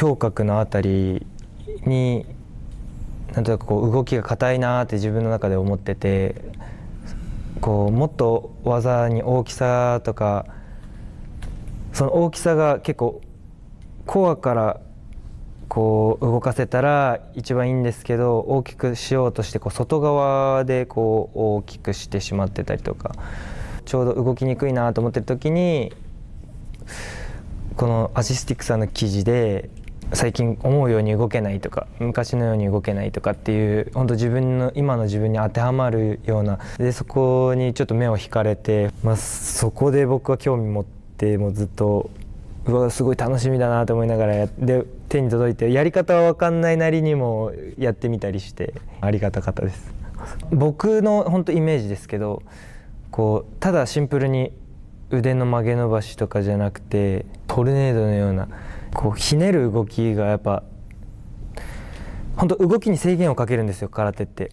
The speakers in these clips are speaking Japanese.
胸郭の辺りになんとなくこう動きが硬いなって自分の中で思っててこうもっと技に大きさとかその大きさが結構コアからこう動かせたら一番いいんですけど大きくしようとしてこう外側でこう大きくしてしまってたりとかちょうど動きにくいなと思ってる時にこのアシスティックさんの記事で最近思うように動けないとか昔のように動けないとかっていう本当自分の今の自分に当てはまるようなでそこにちょっと目を引かれて、まあ、そこで僕は興味持ってもうずっとうわすごい楽しみだなと思いながらで手に届いてやり方は分かんないなりにもやってみたりしてありがたかったです。僕の本当イメージですけどこうただシンプルに腕の曲げ伸ばしとかじゃなくてトルネードのようなこうひねる動きがやっぱ本当動きに制限をかけるんですよ空手って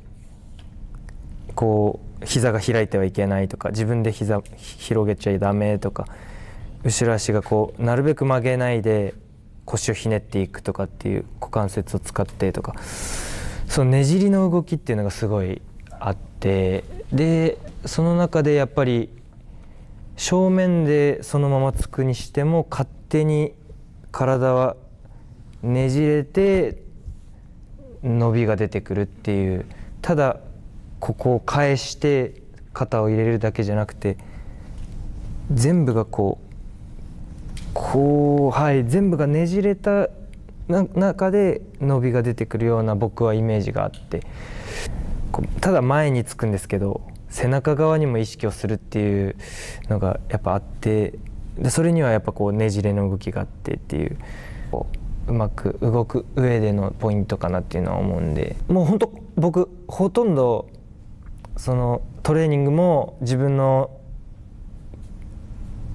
こう膝が開いてはいけないとか自分で膝広げちゃダメとか後ろ足がこうなるべく曲げないで腰をひねっていくとかっていう股関節を使ってとかそのねじりの動きっていうのがすごいあってでその中でやっぱり正面でそのままつくにしても勝手に体はねじれて伸びが出てくるっていうただここを返して肩を入れるだけじゃなくて全部がこうこうはい全部がねじれた中で伸びが出てくるような僕はイメージがあってただ前につくんですけど背中側にも意識をするっていうのがやっぱあってでそれにはやっぱこうねじれの動きがあってっていううまく動く上でのポイントかなっていうのは思うんでもうほんと僕ほとんどそのトレーニングも自分の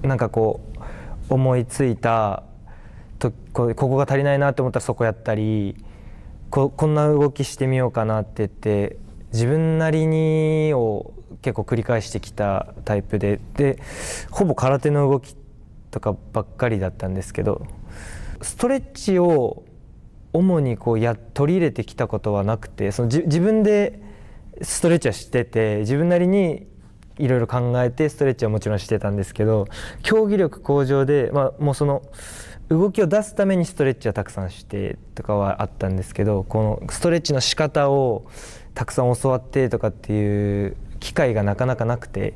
なんかこう思いついたとここが足りないなって思ったらそこやったりここんな動きしてみようかなって言って自分なりにを結構繰り返してきたタイプででほぼ空手の動きとかばっかりだったんですけどストレッチを主にこうや取り入れてきたことはなくてその自分でストレッチはしてて自分なりにいろいろ考えてストレッチはもちろんしてたんですけど競技力向上で、まあ、もうその動きを出すためにストレッチはたくさんしてとかはあったんですけどこのストレッチの仕方をたくさん教わってとかっていう機会がなかなかなくて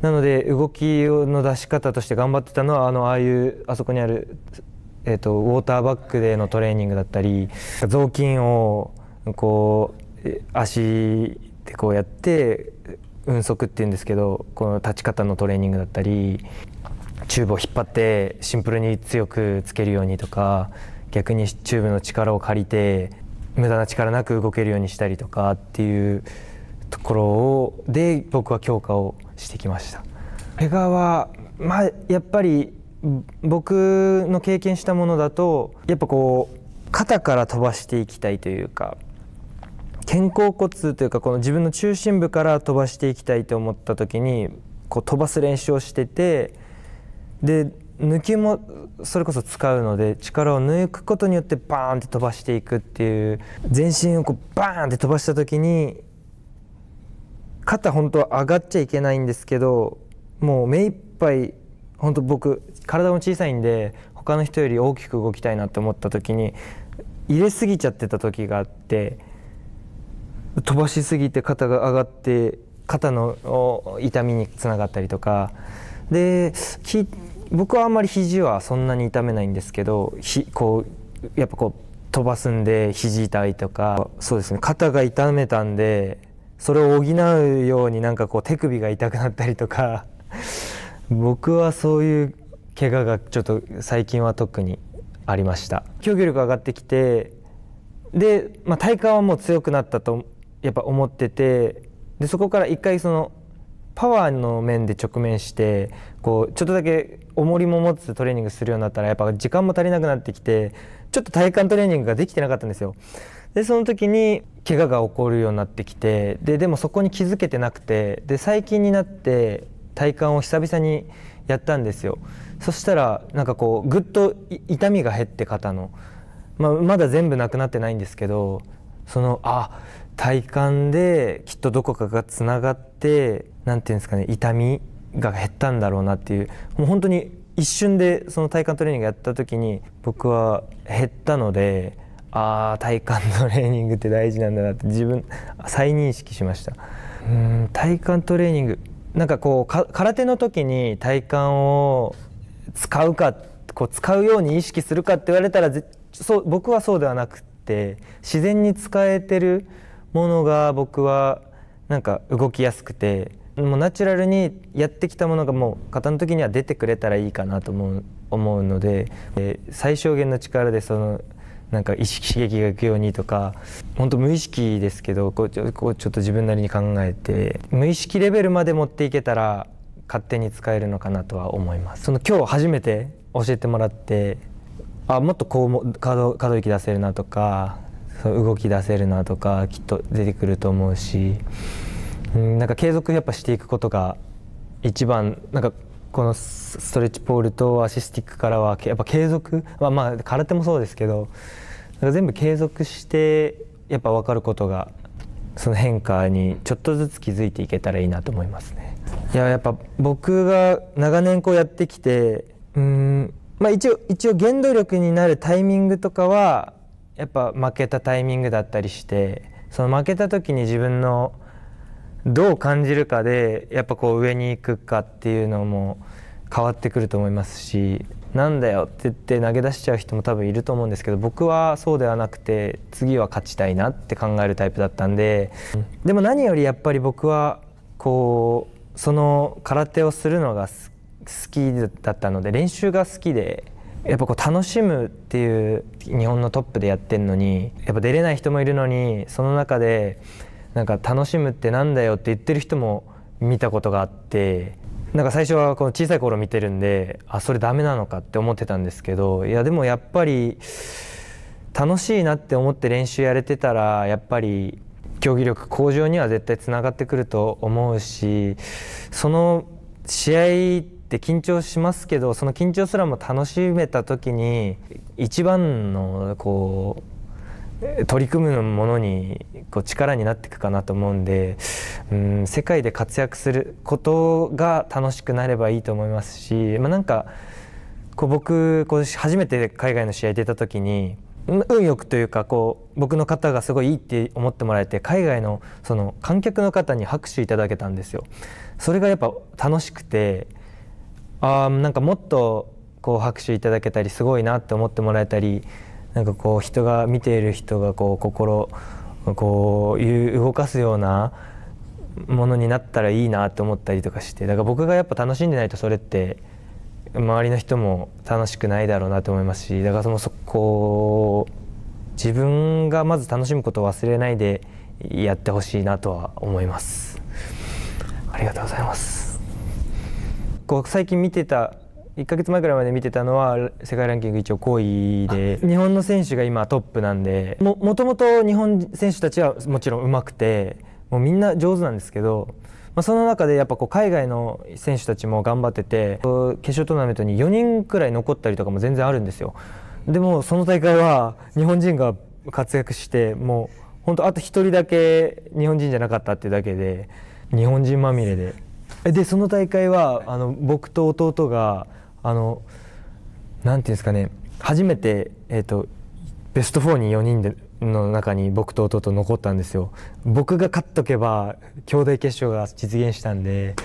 なので動きの出し方として頑張ってたのはあのああいうあそこにある、えーと、ウォーターバックでのトレーニングだったり雑巾をこう足でこうやって運足っていうんですけどこの立ち方のトレーニングだったりチューブを引っ張ってシンプルに強くつけるようにとか逆にチューブの力を借りて無駄な力なく動けるようにしたりとかっていうところをで僕は強化をしてきました怪我はまあやっぱり僕の経験したものだとやっぱこう肩から飛ばしていきたいというか肩甲骨というかこの自分の中心部から飛ばしていきたいと思った時にこう飛ばす練習をしててで抜きもそれこそ使うので力を抜くことによってバーンって飛ばしていくっていう全身をこうバーンって飛ばした時に肩本当は上がっちゃいけないんですけどもう目いっぱい本当僕体も小さいんで他の人より大きく動きたいなって思った時に入れすぎちゃってた時があって飛ばしすぎて肩が上がって肩の痛みにつながったりとかで僕はあんまり肘はそんなに痛めないんですけどひこうやっぱこう飛ばすんで肘痛いとかそうですね肩が痛めたんでそれを補うようになんかこう手首が痛くなったりとか 僕はそういう怪我がちょっと最近は特にありました競技力上がってきてで、まあ、体幹はもう強くなったとやっぱ思っててでそこから一回そのパワーの面で直面してこうちょっとだけ重りも持つトレーニングするようになったらやっぱ時間も足りなくなってきてちょっと体幹トレーニングができてなかったんですよ。でその時に怪我が起こるようになってきてででもそこに気づけてなくてで最近になって体幹を久々にやったんですよそしたらなんかこうぐっと痛みが減って肩の、まあ、まだ全部なくなってないんですけどそのあ体幹できっとどこかがつながって何て言うんですかね痛みが減ったんだろうなっていうもう本当に一瞬でその体幹トレーニングやった時に僕は減ったのでああ体幹トレーニングって大事なんだなって自分再認識しましたうん体幹トレーニングなんかこう空手の時に体幹を使うかこう使うように意識するかって言われたらそう僕はそうではなくて自然に使えてるものが僕はなんか動きやすくてもうナチュラルにやってきたものがもう型の時には出てくれたらいいかなと思う思うので、えー、最小限の力でそのなんか意識刺激がいくようにとか本当無意識ですけどこうちょこうちょっと自分なりに考えて無意識レベルまで持っていけたら勝手に使えるのかなとは思います。その今日初めて教えてもらってあもっとこうも可動可動域出せるなとかそ動き出せるなとかきっと出てくると思うしうん、なんか継続やっぱしていくことが一番なんかこのストレッチポールとアシスティックからはやっぱ継続は、まあ、まあ空手もそうですけどなんか全部継続してやっぱ分かることがその変化にちょっとずつ気づいていけたらいいなと思いますね。いややっぱ僕が長年こうやってきてうんまあ一応一応原動力になるタイミングとかはやっぱ負けたタイミングだったりしてその負けた時に自分のどう感じるかでやっぱこう上に行くかっていうのも変わってくると思いますしなんだよって言って投げ出しちゃう人も多分いると思うんですけど僕はそうではなくて次は勝ちたいなって考えるタイプだったんででも何よりやっぱり僕はこうその空手をするのが好きだったので練習が好きでやっぱこう楽しむっていう日本のトップでやってるのにやっぱ出れない人もいるのにその中でなんか楽しむってなんだよって言ってる人も見たことがあってなんか最初はこの小さい頃見てるんであそれダメなのかって思ってたんですけどいやでもやっぱり楽しいなって思って練習やれてたらやっぱり競技力向上には絶対つながってくると思うしその試合って緊張しますけどその緊張すらも楽しめた時に一番のこう取り組むものにこう力になっていくかなと思うんで、うん、世界で活躍することが楽しくなればいいと思いますし、まあ、なんかこう僕こう初めて海外の試合出た時に運よくというかこう僕の方がすごいいいって思ってもらえて海外のその観客の方に拍手いただけたんですよ。それがやっぱ楽しくてあなんかもっとこう拍手いただけたりすごいなって思ってもらえたりなんかこう人が見ている人がこう心こう動かすようなものになったらいいなと思ったりとかしてだから僕がやっぱ楽しんでないとそれって周りの人も楽しくないだろうなと思いますしだからそのそこ自分がまず楽しむことを忘れないでやってほしいなとは思います。ありがとうございます。こう最近見てた1か月前ぐらいまで見てたのは世界ランキング一応5位で日本の選手が今トップなんでももともと日本選手たちはもちろん上手くてもうみんな上手なんですけど、まあ、その中でやっぱこう海外の選手たちも頑張ってて決勝トーナメントに4人くらい残ったりとかも全然あるんですよでもその大会は日本人が活躍してもう本当あと1人だけ日本人じゃなかったっていうだけで日本人まみれで。でその大会はあの僕と弟があのなんていうんですかね初めて、えーと、ベスト4に4人での中に僕と弟残ったんですよ僕が勝っとけば兄弟決勝が実現したんで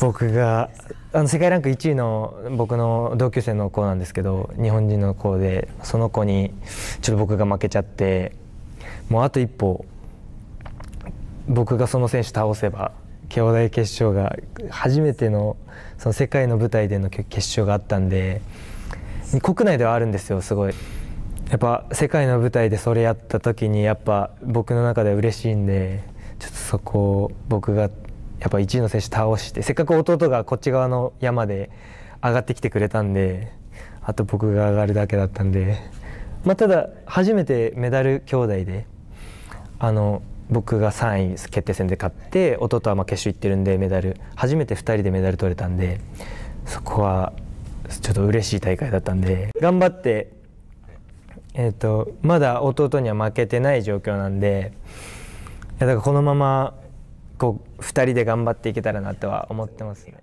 僕があの世界ランク1位の僕の同級生の子なんですけど日本人の子でその子にちょっと僕が負けちゃってもうあと一歩僕がその選手倒せば兄弟決勝が初めてのその世界の舞台での決勝があったんで国内ではあるんですよすごいやっぱ世界の舞台でそれやった時にやっぱ僕の中では嬉しいんでちょっとそこを僕がやっぱ1位の選手倒してせっかく弟がこっち側の山で上がってきてくれたんであと僕が上がるだけだったんで、まあ、ただ初めてメダル兄弟であの僕が3位決定戦で勝って弟はまあ決勝行ってるんでメダル初めて2人でメダル取れたんでそこはちょっと嬉しい大会だったんで頑張って、えーと、まだ弟には負けてない状況なんでいやだからこのままこう2人で頑張っていけたらなとは思ってますね。